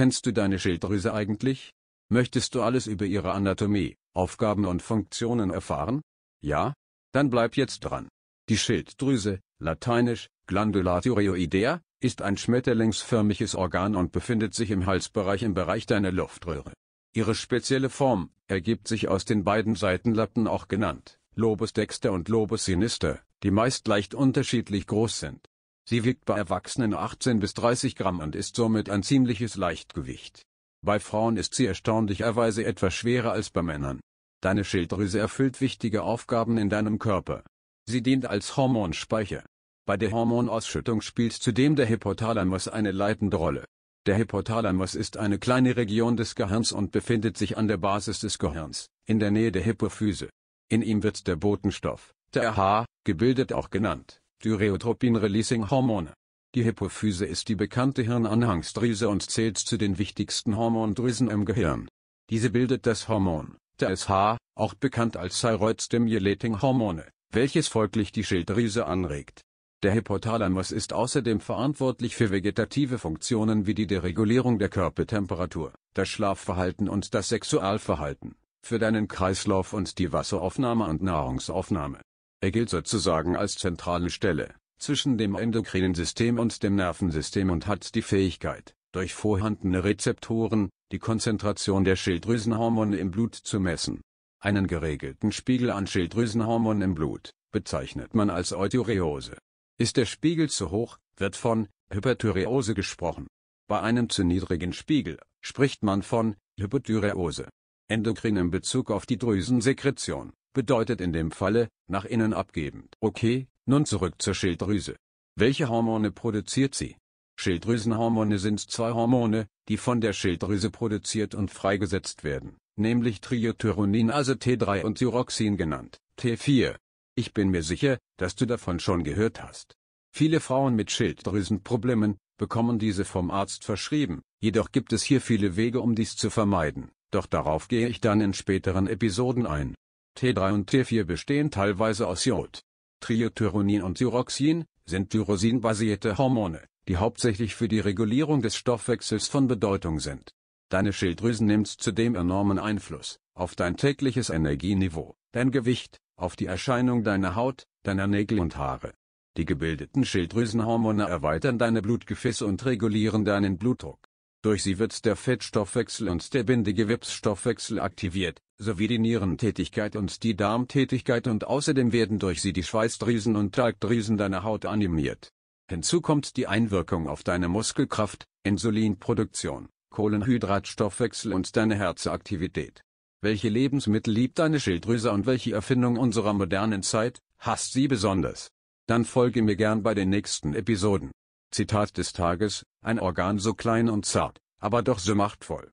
Kennst du deine Schilddrüse eigentlich? Möchtest du alles über ihre Anatomie, Aufgaben und Funktionen erfahren? Ja? Dann bleib jetzt dran. Die Schilddrüse, lateinisch Glandula thyreoidea, ist ein schmetterlingsförmiges Organ und befindet sich im Halsbereich im Bereich deiner Luftröhre. Ihre spezielle Form ergibt sich aus den beiden Seitenlappen auch genannt, Lobus dexter und Lobus sinister, die meist leicht unterschiedlich groß sind. Sie wiegt bei Erwachsenen 18 bis 30 Gramm und ist somit ein ziemliches Leichtgewicht. Bei Frauen ist sie erstaunlicherweise etwas schwerer als bei Männern. Deine Schilddrüse erfüllt wichtige Aufgaben in deinem Körper. Sie dient als Hormonspeicher. Bei der Hormonausschüttung spielt zudem der Hypothalamus eine leitende Rolle. Der Hypothalamus ist eine kleine Region des Gehirns und befindet sich an der Basis des Gehirns, in der Nähe der Hypophyse. In ihm wird der Botenstoff, der TRH, gebildet auch genannt. Thyreotropin-Releasing-Hormone. Die Hypophyse ist die bekannte Hirnanhangsdrüse und zählt zu den wichtigsten Hormondrüsen im Gehirn. Diese bildet das Hormon, der SH, auch bekannt als Thyroid-Stimulating-Hormone, welches folglich die Schilddrüse anregt. Der Hypothalamus ist außerdem verantwortlich für vegetative Funktionen wie die Deregulierung der Körpertemperatur, das Schlafverhalten und das Sexualverhalten, für deinen Kreislauf und die Wasseraufnahme und Nahrungsaufnahme. Er gilt sozusagen als zentrale Stelle zwischen dem endokrinen System und dem Nervensystem und hat die Fähigkeit, durch vorhandene Rezeptoren, die Konzentration der Schilddrüsenhormone im Blut zu messen. Einen geregelten Spiegel an Schilddrüsenhormonen im Blut bezeichnet man als Euthyreose. Ist der Spiegel zu hoch, wird von Hyperthyreose gesprochen. Bei einem zu niedrigen Spiegel spricht man von Hypothyreose. Endokrin in Bezug auf die Drüsensekretion bedeutet in dem Falle, nach innen abgebend. Okay, nun zurück zur Schilddrüse. Welche Hormone produziert sie? Schilddrüsenhormone sind zwei Hormone, die von der Schilddrüse produziert und freigesetzt werden, nämlich Triothyronin, also T3 und Thyroxin genannt, T4. Ich bin mir sicher, dass du davon schon gehört hast. Viele Frauen mit Schilddrüsenproblemen bekommen diese vom Arzt verschrieben, jedoch gibt es hier viele Wege, um dies zu vermeiden, doch darauf gehe ich dann in späteren Episoden ein. T3 und T4 bestehen teilweise aus Jod. Triethronin und Thyroxin sind tyrosinbasierte Hormone, die hauptsächlich für die Regulierung des Stoffwechsels von Bedeutung sind. Deine Schilddrüsen nimmt zudem enormen Einfluss auf dein tägliches Energieniveau, dein Gewicht, auf die Erscheinung deiner Haut, deiner Nägel und Haare. Die gebildeten Schilddrüsenhormone erweitern deine Blutgefäße und regulieren deinen Blutdruck. Durch sie wird der Fettstoffwechsel und der Bindegewebsstoffwechsel aktiviert, sowie die Nierentätigkeit und die Darmtätigkeit und außerdem werden durch sie die Schweißdrüsen und Talgdrüsen deiner Haut animiert. Hinzu kommt die Einwirkung auf deine Muskelkraft, Insulinproduktion, Kohlenhydratstoffwechsel und deine Herzaktivität. Welche Lebensmittel liebt deine Schilddrüse und welche Erfindung unserer modernen Zeit, hasst sie besonders? Dann folge mir gern bei den nächsten Episoden. Zitat des Tages, ein Organ so klein und zart, aber doch so machtvoll.